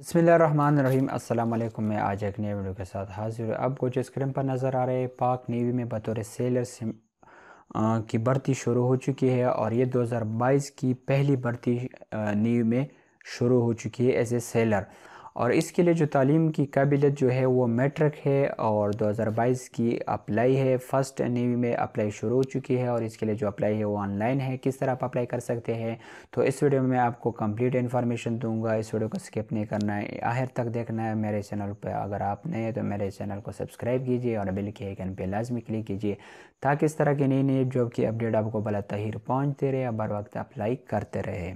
बसमीम् अल्लाम मैं आज एक नए वीडियो के साथ हाजिर हूँ अब कुछ स्क्रीन पर नज़र आ रहे पाक नेवी में बतौर सेलर से आ, की भर्ती शुरू हो चुकी है और ये 2022 की पहली भर्ती नेवी में शुरू हो चुकी है एज ए सेलर और इसके लिए जो तालीम की काबिलियत जो है वो मेट्रिक है और 2022 की अप्लाई है फ़र्स्ट नेवी में अप्लाई शुरू हो चुकी है और इसके लिए जो अप्लाई है वो ऑनलाइन है किस तरह आप अप्लाई कर सकते हैं तो इस वीडियो में मैं आपको कंप्लीट इन्फॉर्मेशन दूंगा इस वीडियो को स्किप नहीं करना है आखिर तक देखना है मेरे चैनल पर अगर आप नए हैं तो मेरे चैनल को सब्सक्राइब कीजिए और बिल के आइकन पर लाजमी क्लिक कीजिए ताकि इस तरह की नई नई जॉब की अपडेट आपको भला तहिर पहुँचते रहे और बर वक्त अप्लाई करते रहे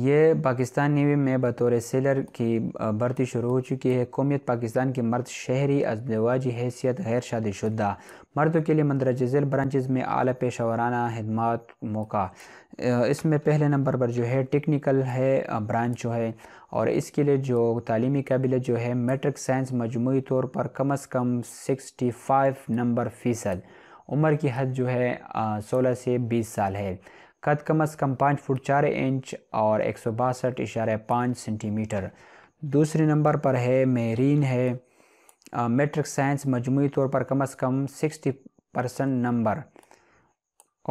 ये पाकिस्तान नेवी में बतौर सेलर की भर्ती शुरू हो चुकी है कौमियत पाकिस्तान के मर्द शहरी अजवाजी हैसियत गैर शादीशुदा मर्दों के लिए मंदरज झेल ब्रांचेज में आला पेशा वाराना खदमात मौका इसमें पहले नंबर पर जो है टेक्निकल है ब्रांच जो है और इसके लिए जो तली काबिलियत जो है मेट्रिक साइंस मजमू तौर पर कम अज़ कम सिक्सटी फाइव नंबर फ़ीसद उम्र की हद जो है सोलह से बीस साल है कद कम अज़ कम पाँच फुट चार इंच और एक सौ बासठ इशारे पाँच सेंटीमीटर दूसरे नंबर पर है मेरीन है मेट्रिक साइंस मजमू तौर पर कम अज़ कम सिक्सटी परसेंट नंबर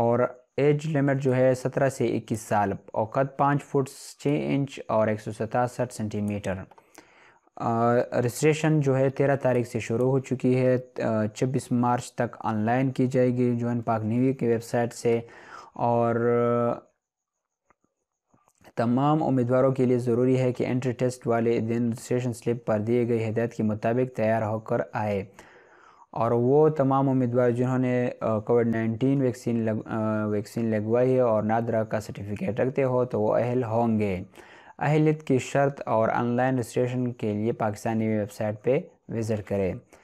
और एज लिमिट जो है सत्रह से इक्कीस साल और कद पाँच फुट छः इंच और एक सौ सतासठ सेंटीमीटर रजिस्ट्रेशन जो है तेरह तारीख से शुरू हो चुकी है छब्बीस मार्च तक ऑनलाइन की जाएगी जौन पाक नेवी की वेबसाइट से और तमाम उम्मीदवारों के लिए ज़रूरी है कि एंट्री टेस्ट वाले दिन रजिस्ट्रेशन स्लिप पर दिए गए हदायत के मुताबिक तैयार होकर आए और वो तमाम उम्मीदवार जिन्होंने कोविड नाइन्टीन वैक्सीन लग वैक्सीन लगवाई है और नादरा का सर्टिफिकेट रखते हो तो वो अहल होंगे अहलियत की शर्त और ऑनलाइन रजिस्ट्रेशन के लिए पाकिस्तानी वेबसाइट पर विज़िट करें